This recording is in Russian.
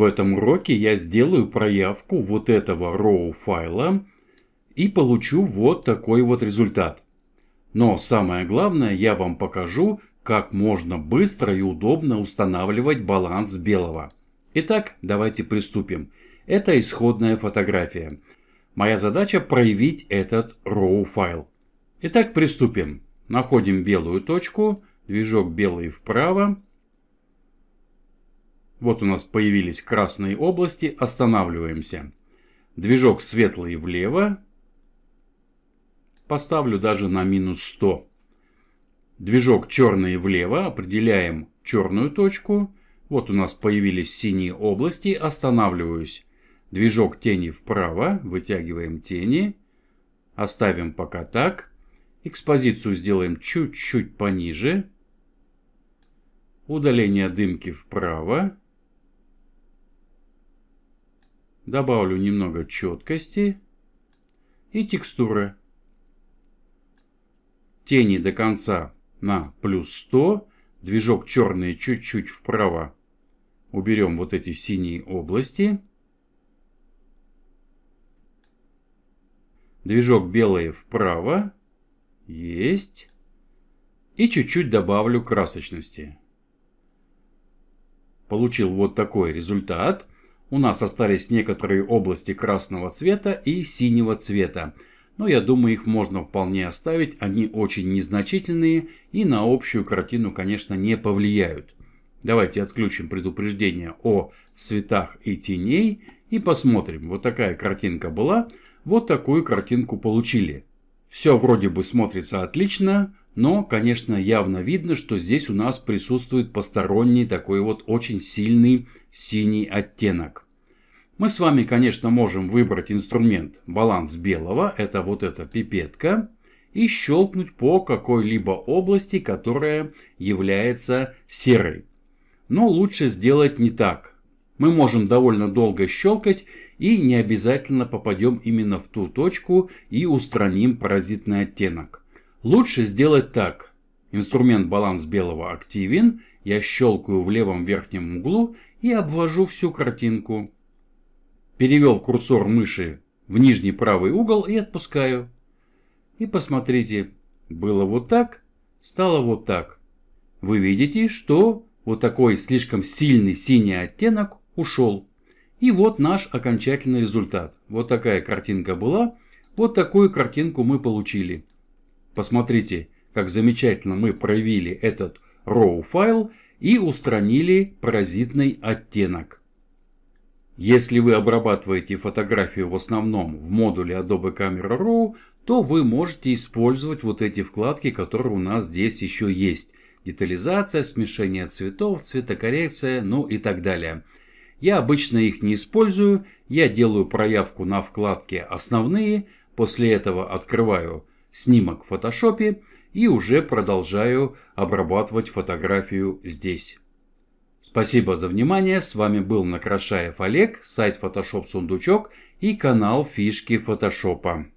В этом уроке я сделаю проявку вот этого RAW файла и получу вот такой вот результат. Но самое главное, я вам покажу, как можно быстро и удобно устанавливать баланс белого. Итак, давайте приступим. Это исходная фотография. Моя задача проявить этот RAW файл. Итак, приступим. Находим белую точку, движок белый вправо, вот у нас появились красные области, останавливаемся. Движок светлый влево. Поставлю даже на минус 100. Движок черный влево, определяем черную точку. Вот у нас появились синие области, останавливаюсь. Движок тени вправо, вытягиваем тени. Оставим пока так. Экспозицию сделаем чуть-чуть пониже. Удаление дымки вправо. Добавлю немного четкости и текстуры. Тени до конца на плюс 100. Движок черный чуть-чуть вправо. Уберем вот эти синие области. Движок белые вправо. Есть. И чуть-чуть добавлю красочности. Получил вот такой результат. У нас остались некоторые области красного цвета и синего цвета, но я думаю их можно вполне оставить, они очень незначительные и на общую картину, конечно, не повлияют. Давайте отключим предупреждение о цветах и теней и посмотрим. Вот такая картинка была, вот такую картинку получили. Все вроде бы смотрится отлично, но, конечно, явно видно, что здесь у нас присутствует посторонний такой вот очень сильный синий оттенок. Мы с вами, конечно, можем выбрать инструмент «Баланс белого», это вот эта пипетка, и щелкнуть по какой-либо области, которая является серой. Но лучше сделать не так. Мы можем довольно долго щелкать и не обязательно попадем именно в ту точку и устраним паразитный оттенок. Лучше сделать так. Инструмент баланс белого активен, я щелкаю в левом верхнем углу и обвожу всю картинку. Перевел курсор мыши в нижний правый угол и отпускаю. И посмотрите, было вот так, стало вот так. Вы видите, что вот такой слишком сильный синий оттенок ушел. И вот наш окончательный результат. Вот такая картинка была, вот такую картинку мы получили. Посмотрите, как замечательно мы проявили этот RAW файл и устранили паразитный оттенок. Если вы обрабатываете фотографию в основном в модуле Adobe Camera Raw, то вы можете использовать вот эти вкладки, которые у нас здесь еще есть. Детализация, смешение цветов, цветокоррекция, ну и так далее. Я обычно их не использую. Я делаю проявку на вкладке «Основные», после этого открываю снимок в фотошопе и уже продолжаю обрабатывать фотографию здесь. Спасибо за внимание, с вами был Накрашаев Олег, сайт Photoshop Сундучок и канал Фишки Фотошопа.